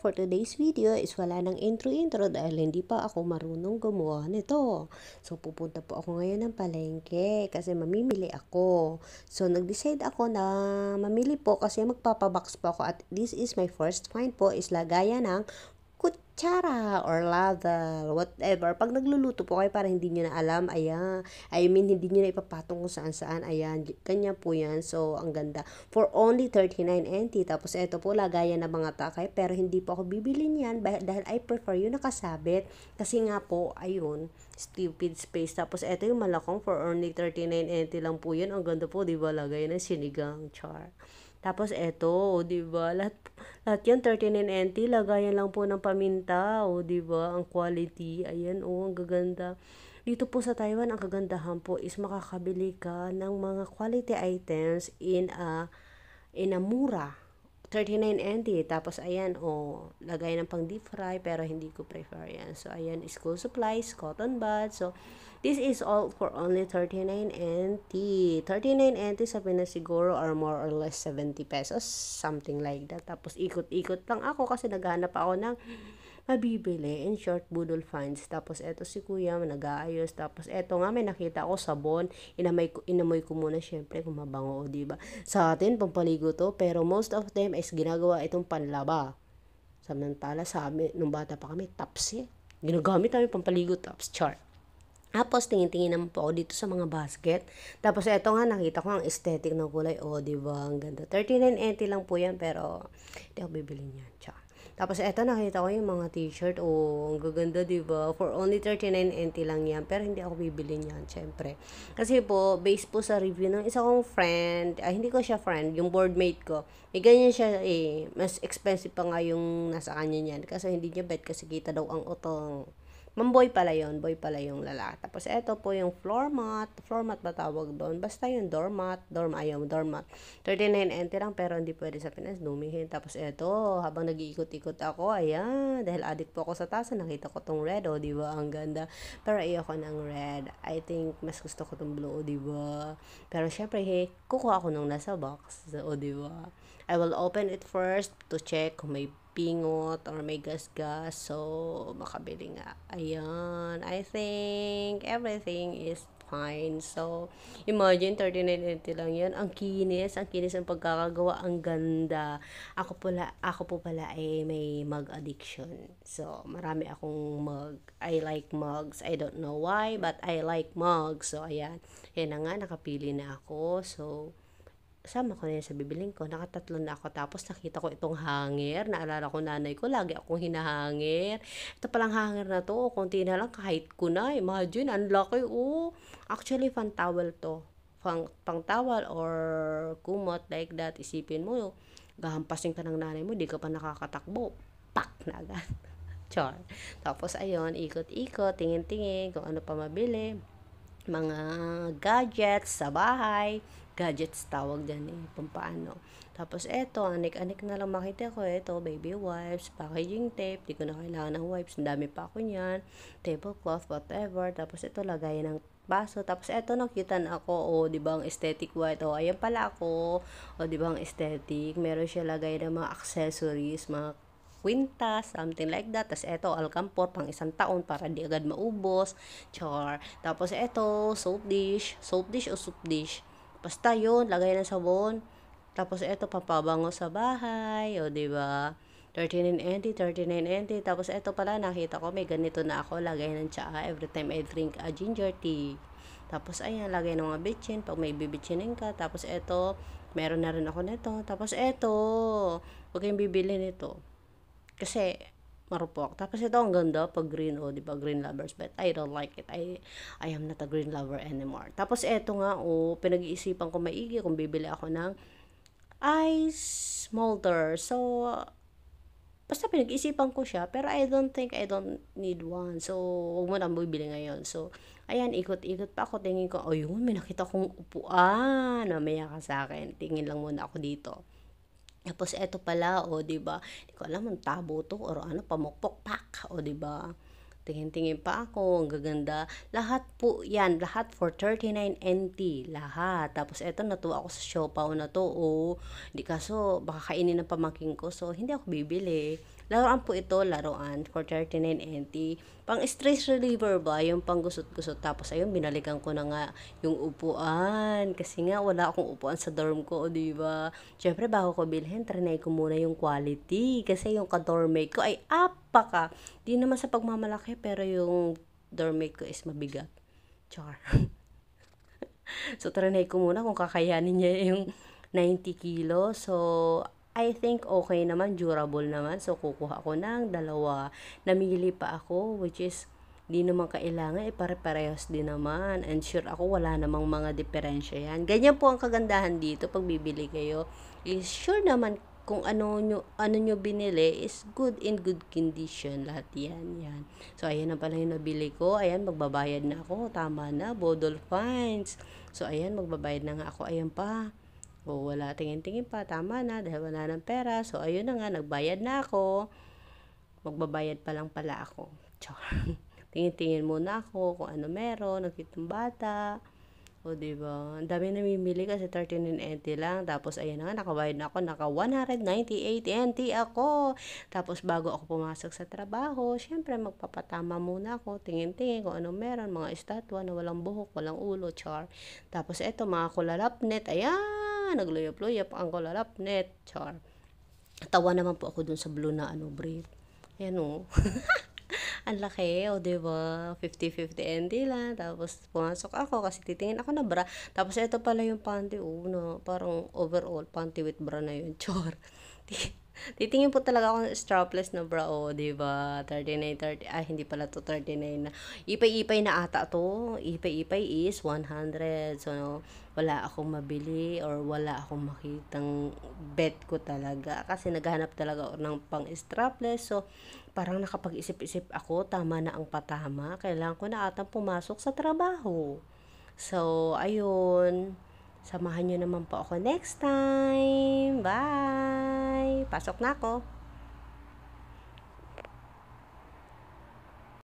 for today's video is wala ng intro-intro dahil hindi pa ako marunong gumawa nito. So, pupunta po ako ngayon ng palengke kasi mamimili ako. So, nag-decide ako na mamili po kasi magpapabox po ako at this is my first find po is lagaya ng kutsara or ladle, whatever. Pag nagluluto po kayo para hindi nyo na alam, ayan. I mean, hindi nyo na ipapatong kung saan-saan. Ayan, kanya po yan. So, ang ganda. For only 39 NT. Tapos, ito po, lagayan ng mga takay. Pero, hindi po ako bibili niyan dahil I prefer yung nakasabit. Kasi nga po, ayun, stupid space. Tapos, ito yung malakong for only 39 NT lang po yan. Ang ganda po, di ba? Lagayan ng sinigang char. Tapos, eto, o, oh, diba? Lahat, lahat yan, 13 NT. Lagayan lang po ng paminta, o, oh, diba? Ang quality. Ayan, o, oh, ang gaganda. Dito po sa Taiwan, ang kagandahan po is makakabili ka ng mga quality items in a, in a mura 39 ND. Tapos, ayan, o, oh, lagay ng pang deep fry, pero hindi ko prefer yan. So, ayan, school supplies, cotton bud. So, this is all for only 39 NT. 39 NT sabi na siguro or more or less 70 pesos, something like that. Tapos, ikot-ikot lang ako kasi naghahanap ako ng mabibili. In short, budol finds. Tapos, eto si kuya, nag-aayos. Tapos, eto nga, may nakita ako sabon. Inamay, inamoy ko muna, syempre, kung mabango, oh, ba diba? Sa atin, pampaligo to. Pero most of them is ginagawa itong panlaba. Samantala, sa amin, nung bata pa kami, taps eh. Ginagamit namin pampaligo taps, chart. Tapos, tingin-tingin naman po ako dito sa mga basket. Tapos, eto nga, nakita ko ang aesthetic ng kulay. O, oh, di ba? Ang ganda. 39.80 lang po yan, pero hindi ako bibili niyan. Tsaka. Tapos, eto, nakita ko yung mga t-shirt. Oh, ang gaganda, diba? For only 39 39.90 lang yan. Pero hindi ako bibili niyan, syempre. Kasi po, based po sa review ng isa kong friend, ay, hindi ko siya friend, yung boardmate ko. May eh, ganyan siya, eh. Mas expensive pa nga yung nasa kanya niyan. Kasi hindi niya bet kasi kita daw ang utong. Mamboy pala yon boy pala yung lalaki. Tapos, eto po yung floor mat. Floor mat ba tawag doon? Basta yung doormat. Dorm, ayaw, doormat. 39 NT lang, pero hindi pwede sa Pinas. Dumihin. Tapos, eto, habang nag-iikot-ikot ako, ayan, dahil addict po ako sa tasa, nakita ko tong red, o, oh, di ba? Ang ganda. Pero, ayoko ng red. I think, mas gusto ko tong blue, o, oh, di ba? Pero, syempre, hey, kukuha ako nung nasa box, o, oh, di ba? I will open it first to check kung may pingot or may gasgas. So, makabili nga. Ayan. I think everything is fine. So, imagine, 39.90 lang yun. Ang kinis, ang kinis ang pagkakagawa, ang ganda. Ako, pala, ako po pala ay eh, may mug addiction. So, marami akong mug. I like mugs. I don't know why, but I like mugs. So, ayan. Yan na nga, nakapili na ako. So, sama ko na yan sa bibiling ko. Nakatatlo na ako. Tapos nakita ko itong hanger. Naalala ko nanay ko. Lagi akong hinahanger. Ito palang hanger na to. Konti na lang. Kahit ko na. Imagine. Ang laki. Oh. Actually, fan towel to. Pang, pang towel or kumot like that. Isipin mo. Gahampasin ka ng nanay mo. Di ka pa nakakatakbo. Pak na agad. Char. Tapos, ayun. Ikot-ikot. Tingin-tingin. Kung ano pa mabili mga gadgets sa bahay, gadgets tawag dyan eh, pampaano. Tapos eto, anik-anik na lang makita ko, eto, baby wipes, packaging tape, di ko na kailangan ng wipes, ang dami pa ako niyan, tablecloth, whatever. Tapos ito, lagay ng baso. Tapos eto, nakitan ako, o oh, di ba ang aesthetic white, o oh, ayan pala ako, o oh, di ba ang aesthetic, meron siya lagay ng mga accessories, mga kwintas, something like that. Tapos eto, alkampor, pang isang taon para di agad maubos. Char. Tapos eto, soap dish. Soap dish o soup dish? Basta yun, lagay ng sabon. Tapos ito, pampabango sa bahay. O, di ba? 39 NT, 39 NT. Tapos ito pala, nakita ko may ganito na ako. Lagay ng tsaa every time I drink a ginger tea. Tapos ayan, lagay ng mga bitchin. Pag may bibitchinin ka. Tapos ito, meron na rin ako nito. Tapos ito, huwag kayong bibili nito. Kasi, marupok. Tapos ito ang ganda pag green oh, 'di ba? Green lovers but I don't like it. I I am not a green lover anymore. Tapos ito nga oh, pinag-iisipan ko maigi kung bibili ako ng ice molder. So basta pinag-iisipan ko siya pero I don't think I don't need one. So wag mo na bibili ngayon. So ayan ikot-ikot pa ako tingin ko oh yun may nakita kong upuan. na Mamaya ka sa akin. Tingin lang muna ako dito. Tapos eto pala, o oh, di ba? Hindi ko alam ang tabo to or ano pamukpok pak, o oh, di ba? Tingin-tingin pa ako, ang gaganda. Lahat po yan, lahat for 39 NT, lahat. Tapos eto natuwa ako sa Shopee na to, o oh, di kaso baka kainin ng pamangking ko, so hindi ako bibili. Laruan po ito, laruan for 39.90. Pang stress reliever ba, yung pang gusot-gusot. Tapos ayun, binaligan ko na nga yung upuan. Kasi nga, wala akong upuan sa dorm ko, o diba? Siyempre, bago ko bilhin, trinay ko muna yung quality. Kasi yung ka-dormmate ko ay apaka. Di naman sa pagmamalaki, pero yung dormmate ko is mabigat. Char. so, trinay ko muna kung kakayanin niya yung 90 kilo. So, I think okay naman, durable naman. So, kukuha ko ng dalawa. Namili pa ako, which is di naman kailangan, eh, pare-parehas din naman. And sure ako, wala namang mga diferensya yan. Ganyan po ang kagandahan dito pag bibili kayo. Is sure naman kung ano nyo, ano nyo binili is good in good condition lahat yan yan so ayan na pala yung nabili ko ayan magbabayad na ako tama na bodol fines so ayan magbabayad na nga ako ayan pa o wala, tingin-tingin pa, tama na, dahil wala ng pera. So, ayun na nga, nagbayad na ako. Magbabayad pa lang pala ako. Char. tingin-tingin muna ako kung ano meron, nakitong bata. O, di ba? Ang dami namimili kasi 13 and 80 lang. Tapos, ayun na nga, nakabayad na ako. Naka 198 NT ako. Tapos, bago ako pumasok sa trabaho, syempre, magpapatama muna ako. Tingin-tingin kung ano meron. Mga estatwa na walang buhok, walang ulo, char. Tapos, eto, mga kulalapnet. Ayan! nagluyap-luyap ang kulalap net, char. Tawa naman po ako dun sa blue na ano, brief. Ayan o. Oh. Ang laki, o oh, diba? 50-50 ND lang. Tapos pumasok ako kasi titingin ako na bra. Tapos ito pala yung panty, oh, na parang overall panty with bra na yun. Chor. Titingin po talaga ako ng strapless na bra, oh, diba? ba? 39, 30, ah, hindi pala to 39 na. Ipay-ipay na ata to. Ipay-ipay is 100. So, no, wala akong mabili or wala akong makitang bet ko talaga. Kasi naghanap talaga ako ng pang strapless. So, parang nakapag-isip-isip ako tama na ang patama. Kailangan ko na atang pumasok sa trabaho. So, ayun. Samahan nyo naman po ako next time. Bye! Pasok na ako.